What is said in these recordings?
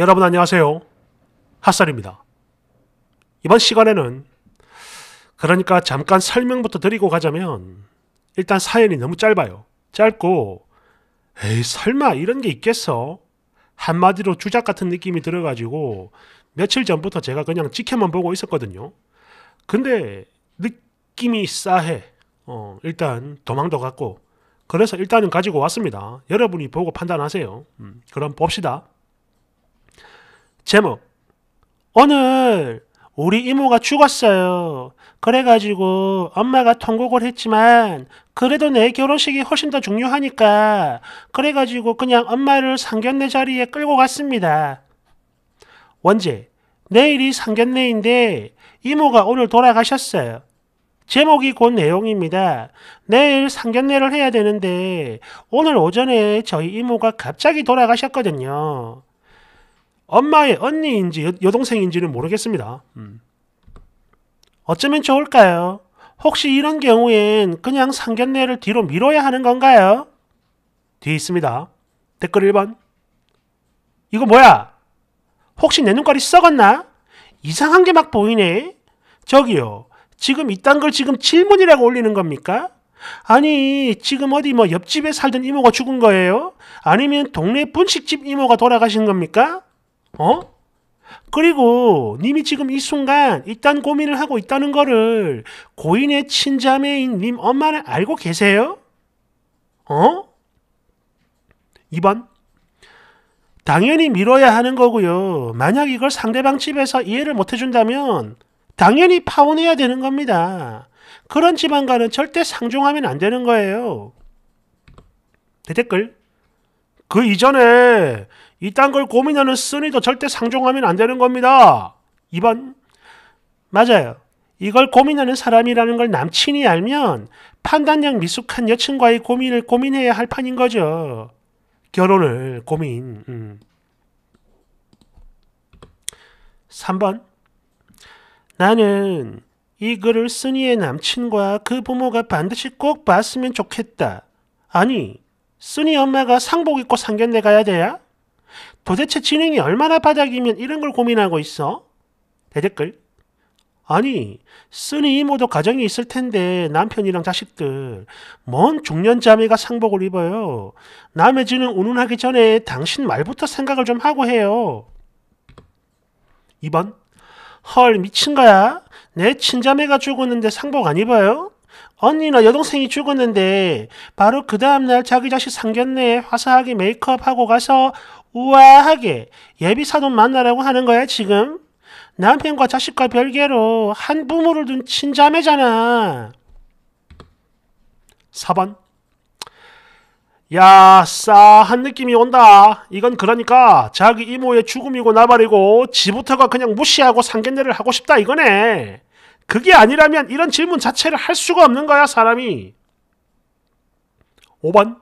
여러분 안녕하세요. 핫살입니다. 이번 시간에는 그러니까 잠깐 설명부터 드리고 가자면 일단 사연이 너무 짧아요. 짧고 에이 설마 이런 게 있겠어? 한마디로 주작 같은 느낌이 들어가지고 며칠 전부터 제가 그냥 지켜만 보고 있었거든요. 근데 느낌이 싸해. 어, 일단 도망도 갔고 그래서 일단은 가지고 왔습니다. 여러분이 보고 판단하세요. 음, 그럼 봅시다. 제목 오늘 우리 이모가 죽었어요. 그래가지고 엄마가 통곡을 했지만 그래도 내 결혼식이 훨씬 더 중요하니까 그래가지고 그냥 엄마를 상견례 자리에 끌고 갔습니다. 원제 내일이 상견례인데 이모가 오늘 돌아가셨어요. 제목이 곧 내용입니다. 내일 상견례를 해야 되는데 오늘 오전에 저희 이모가 갑자기 돌아가셨거든요. 엄마의 언니인지 여, 동생인지는 모르겠습니다. 음. 어쩌면 좋을까요? 혹시 이런 경우엔 그냥 상견례를 뒤로 미뤄야 하는 건가요? 뒤에 있습니다. 댓글 1번. 이거 뭐야? 혹시 내 눈깔이 썩었나? 이상한 게 막 보이네? 저기요. 지금 이딴 걸 지금 질문이라고 올리는 겁니까? 아니, 지금 어디 뭐 옆집에 살던 이모가 죽은 거예요? 아니면 동네 분식집 이모가 돌아가신 겁니까? 어? 그리고 님이 지금 이 순간 이딴 고민을 하고 있다는 거를 고인의 친자매인 님 엄마는 알고 계세요? 어? 2번. 당연히 미뤄야 하는 거고요. 만약 이걸 상대방 집에서 이해를 못 해준다면 당연히 파혼해야 되는 겁니다. 그런 집안과는 절대 상종하면 안 되는 거예요. 대댓글. 그 이전에 이딴 걸 고민하는 쓰니도 절대 상종하면 안 되는 겁니다. 2번 맞아요. 이걸 고민하는 사람이라는 걸 남친이 알면 판단력 미숙한 여친과의 고민을 고민해야 할 판인 거죠. 결혼을 고민. 음. 3번 나는 이 글을 쓰니의 남친과 그 부모가 반드시 꼭 봤으면 좋겠다. 아니, 쓰니 엄마가 상복 입고 상견례 가야 돼야? 도대체 지능이 얼마나 바닥이면 이런 걸 고민하고 있어? 대댓글. 아니, 쓰니 이모도 가정이 있을 텐데 남편이랑 자식들 먼 중년 자매가 상복을 입어요. 남의 지능 운운하기 전에 당신 말부터 생각을 좀 하고 해요. 2번. 헐 미친 거야? 내 친자매가 죽었는데 상복 안 입어요? 언니 나 여동생이 죽었는데 바로 그 다음날 자기 자식 상견례에 화사하게 메이크업하고 가서 우아하게 예비사돈 만나라고 하는 거야 지금? 남편과 자식과 별개로 한 부모를 둔 친자매잖아. 4번 야 싸한 느낌이 온다. 이건 그러니까 자기 이모의 죽음이고 나발이고 지부터가 그냥 무시하고 상견례를 하고 싶다 이거네. 그게 아니라면 이런 질문 자체를 할 수가 없는 거야, 사람이. 5번.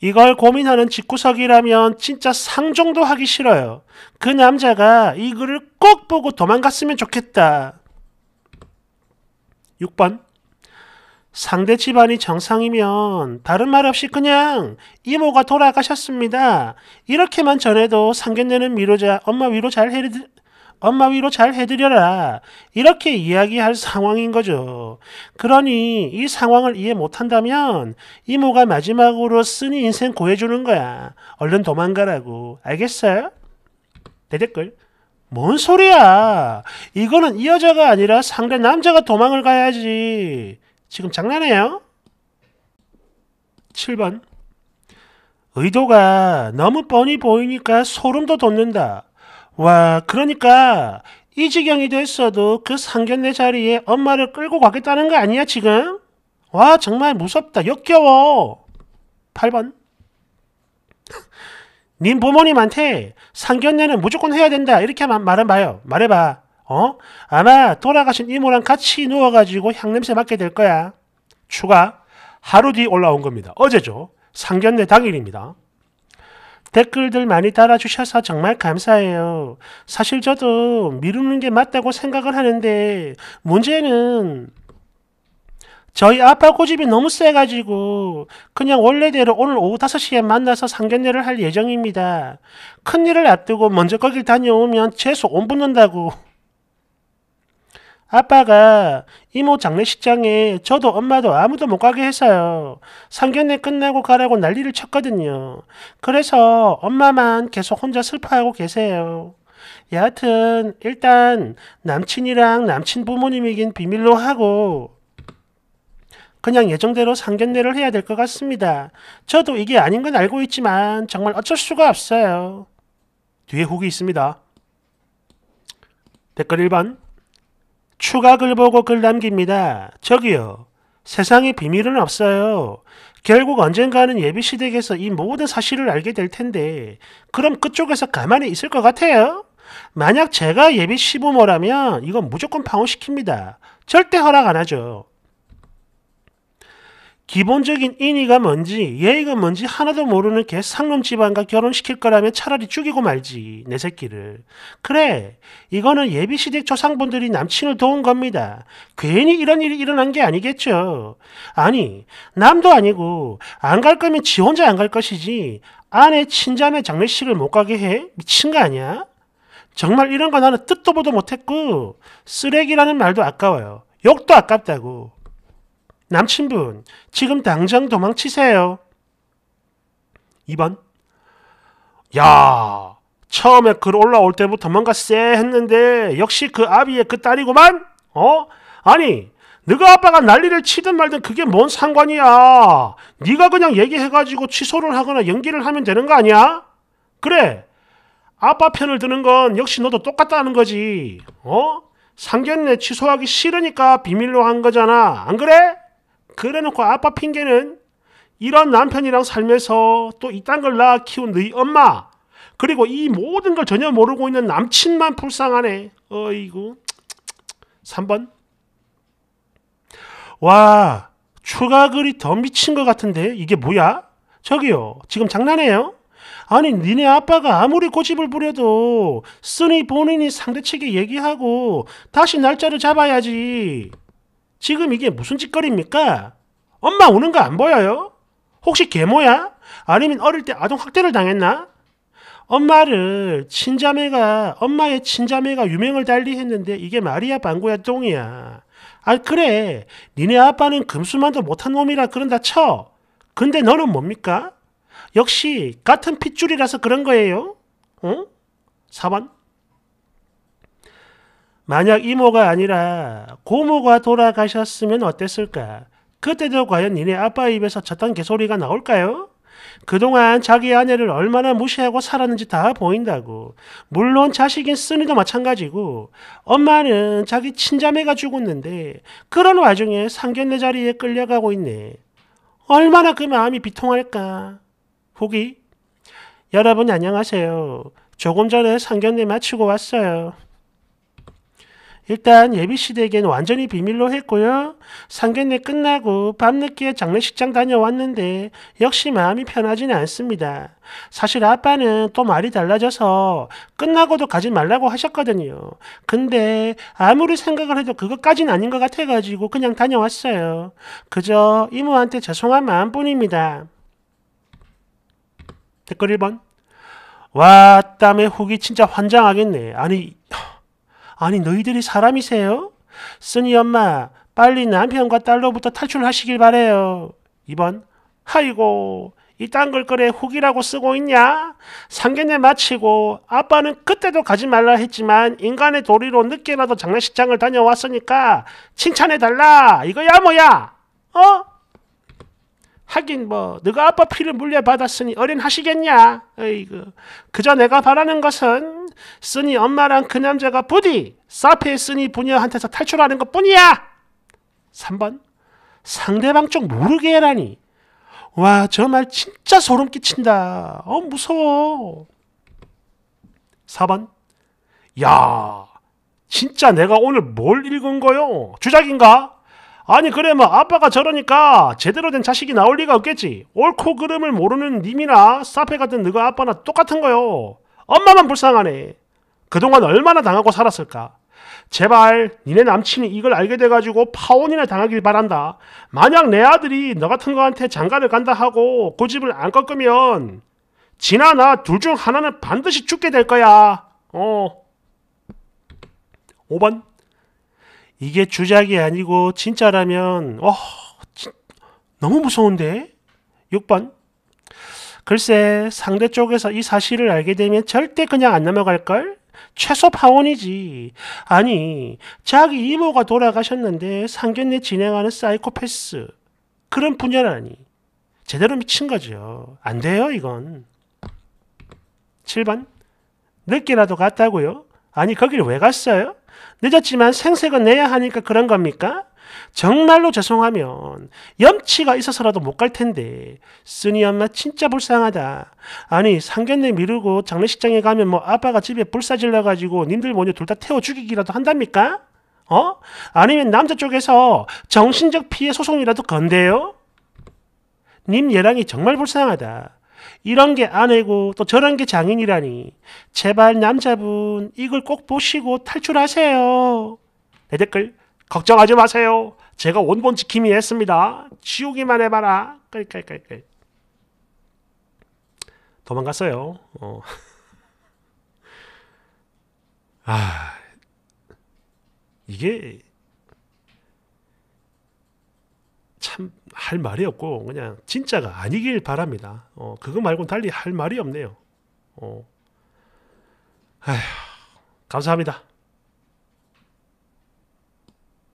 이걸 고민하는 직구석이라면 진짜 상종도 하기 싫어요. 그 남자가 이 글을 꼭 보고 도망갔으면 좋겠다. 6번. 상대 집안이 정상이면 다른 말 없이 그냥 이모가 돌아가셨습니다. 이렇게만 전해도 상견례는 미루자 엄마 위로 잘 해드, 엄마 위로 잘 해드려라. 이렇게 이야기할 상황인 거죠. 그러니 이 상황을 이해 못한다면 이모가 마지막으로 쓰니 인생 구해주는 거야. 얼른 도망가라고. 알겠어요? 대댓글. 뭔 소리야. 이거는 이 여자가 아니라 상대 남자가 도망을 가야지. 지금 장난해요? 7번. 의도가 너무 뻔히 보이니까 소름도 돋는다. 와, 그러니까 이 지경이 됐어도 그 상견례 자리에 엄마를 끌고 가겠다는 거 아니야, 지금? 와, 정말 무섭다. 역겨워. 8번. 님 부모님한테 상견례는 무조건 해야 된다. 이렇게 말해봐요. 말해봐. 어? 아마 돌아가신 이모랑 같이 누워가지고 향냄새 맡게 될 거야. 추가. 하루 뒤 올라온 겁니다. 어제죠. 상견례 당일입니다. 댓글들 많이 달아주셔서 정말 감사해요. 사실 저도 미루는 게 맞다고 생각을 하는데 문제는 저희 아빠 고집이 너무 세가지고 그냥 원래대로 오늘 오후 5시에 만나서 상견례를 할 예정입니다. 큰일을 앞두고 먼저 거길 다녀오면 재수 온 붙는다고. 아빠가 이모 장례식장에 저도 엄마도 아무도 못 가게 해서요 상견례 끝내고 가라고 난리를 쳤거든요. 그래서 엄마만 계속 혼자 슬퍼하고 계세요. 여하튼 일단 남친이랑 남친 부모님이긴 비밀로 하고 그냥 예정대로 상견례를 해야 될 것 같습니다. 저도 이게 아닌 건 알고 있지만 정말 어쩔 수가 없어요. 뒤에 훅이 있습니다. 댓글 1번 추가글 보고 글 남깁니다. 저기요. 세상에 비밀은 없어요. 결국 언젠가는 예비시댁에서 이 모든 사실을 알게 될 텐데 그럼 그쪽에서 가만히 있을 것 같아요? 만약 제가 예비 시부모라면 이건 무조건 방어시킵니다. 절대 허락 안 하죠. 기본적인 인위가 뭔지 예의가 뭔지 하나도 모르는 개 상놈 집안과 결혼시킬 거라면 차라리 죽이고 말지 내 새끼를 그래 이거는 예비시대 조상분들이 남친을 도운 겁니다 괜히 이런 일이 일어난 게 아니겠죠 아니 남도 아니고 안 갈 거면 지 혼자 안 갈 것이지 아내 친자매 장례식을 못 가게 해 미친 거 아니야 정말 이런 거 나는 뜻도 보도 못했고 쓰레기라는 말도 아까워요 욕도 아깝다고 남친분, 지금 당장 도망치세요. 2번. 야, 처음에 글 올라올 때부터 뭔가 쎄 했는데 역시 그 아비의 그 딸이구만? 어? 아니, 네가 아빠가 난리를 치든 말든 그게 뭔 상관이야. 네가 그냥 얘기해가지고 취소를 하거나 연기를 하면 되는 거 아니야? 그래, 아빠 편을 드는 건 역시 너도 똑같다는 거지. 어? 상견례 취소하기 싫으니까 비밀로 한 거잖아. 안 그래? 그래놓고 아빠 핑계는 이런 남편이랑 살면서 또 이딴 걸 낳아 키운 너희 엄마 그리고 이 모든 걸 전혀 모르고 있는 남친만 불쌍하네. 어이구. 3번. 와, 추가 글이 더 미친 것 같은데 이게 뭐야? 저기요, 지금 장난해요? 아니, 니네 아빠가 아무리 고집을 부려도 쓰니 본인이 상대측에 얘기하고 다시 날짜를 잡아야지. 지금 이게 무슨 짓거리입니까? 엄마 우는 거 안 보여요? 혹시 개모야 아니면 어릴 때 아동 학대를 당했나? 엄마를 친자매가 엄마의 친자매가 유명을 달리했는데 이게 말이야 방구야 똥이야. 아 그래 니네 아빠는 금수만도 못한 놈이라 그런다 쳐. 근데 너는 뭡니까? 역시 같은 핏줄이라서 그런 거예요. 응? 4번 만약 이모가 아니라 고모가 돌아가셨으면 어땠을까? 그때도 과연 니네 아빠 입에서 저딴 개소리가 나올까요? 그동안 자기 아내를 얼마나 무시하고 살았는지 다 보인다고. 물론 자식인 쓰니도 마찬가지고 엄마는 자기 친자매가 죽었는데 그런 와중에 상견례 자리에 끌려가고 있네. 얼마나 그 마음이 비통할까. 후기 여러분 안녕하세요. 조금 전에 상견례 마치고 왔어요. 일단 예비시대에겐 완전히 비밀로 했고요. 상견례 끝나고 밤늦게 장례식장 다녀왔는데 역시 마음이 편하지는 않습니다. 사실 아빠는 또 말이 달라져서 끝나고도 가지 말라고 하셨거든요. 근데 아무리 생각을 해도 그것까진 아닌 것 같아가지고 그냥 다녀왔어요. 그저 이모한테 죄송한 마음뿐입니다. 댓글 1번 와땀에 후기 진짜 환장하겠네. 아니 아니 너희들이 사람이세요? 쓰니 엄마 빨리 남편과 딸로부터 탈출하시길 바래요. 2번 아이고 이딴 걸 그래 후기라고 쓰고 있냐? 상견례 마치고 아빠는 그때도 가지 말라 했지만 인간의 도리로 늦게라도 장례식장을 다녀왔으니까 칭찬해달라 이거야 뭐야? 어? 하긴 뭐 네가 아빠 피를 물려 받았으니 어린 하시겠냐? 에이그 그저 내가 바라는 것은 쓰니 엄마랑 그 남자가 부디 사페 쓰니 부녀한테서 탈출하는 것뿐이야. 3번 상대방 쪽 모르게 해라니. 와저 말 진짜 소름 끼친다. 어 무서워. 4번 야 진짜 내가 오늘 뭘 읽은 거요? 주작인가? 아니 그래뭐 아빠가 저러니까 제대로 된 자식이 나올 리가 없겠지. 옳고 그름을 모르는 님이나 사페 같은 너가 아빠나 똑같은 거요. 엄마만 불쌍하네. 그동안 얼마나 당하고 살았을까. 제발 니네 남친이 이걸 알게 돼가지고 파혼이나 당하길 바란다. 만약 내 아들이 너 같은 거한테 장가를 간다 하고 고집을 그 안 꺾으면 지나 나둘 중 하나는 반드시 죽게 될 거야. 어. 5번 이게 주작이 아니고 진짜라면 어 너무 무서운데 6번 글쎄 상대 쪽에서 이 사실을 알게 되면 절대 그냥 안 넘어갈걸? 최소 파혼이지. 아니 자기 이모가 돌아가셨는데 상견례 진행하는 사이코패스 그런 분열아니 제대로 미친 거죠. 안 돼요 이건. 7번 늦게라도 갔다고요? 아니 거길 왜 갔어요? 늦었지만 생색은 내야 하니까 그런 겁니까? 정말로 죄송하면 염치가 있어서라도 못 갈 텐데 쓰니 엄마 진짜 불쌍하다. 아니 상견례 미루고 장례식장에 가면 뭐 아빠가 집에 불사질러 가지고 님들 모녀 둘다 태워 죽이기라도 한답니까? 어? 아니면 남자 쪽에서 정신적 피해 소송이라도 건대요? 님 예랑이 정말 불쌍하다. 이런 게 아내고 또 저런 게 장인이라니. 제발 남자분 이걸 꼭 보시고 탈출하세요. 내 댓글 걱정하지 마세요. 제가 원본 지킴이 했습니다. 지우기만 해봐라. 끌끌끌끌. 도망갔어요. 어. 아 이게 참할 말이 없고 그냥 진짜가 아니길 바랍니다. 어, 그거 말고는 달리 할 말이 없네요. 어. 아휴, 감사합니다.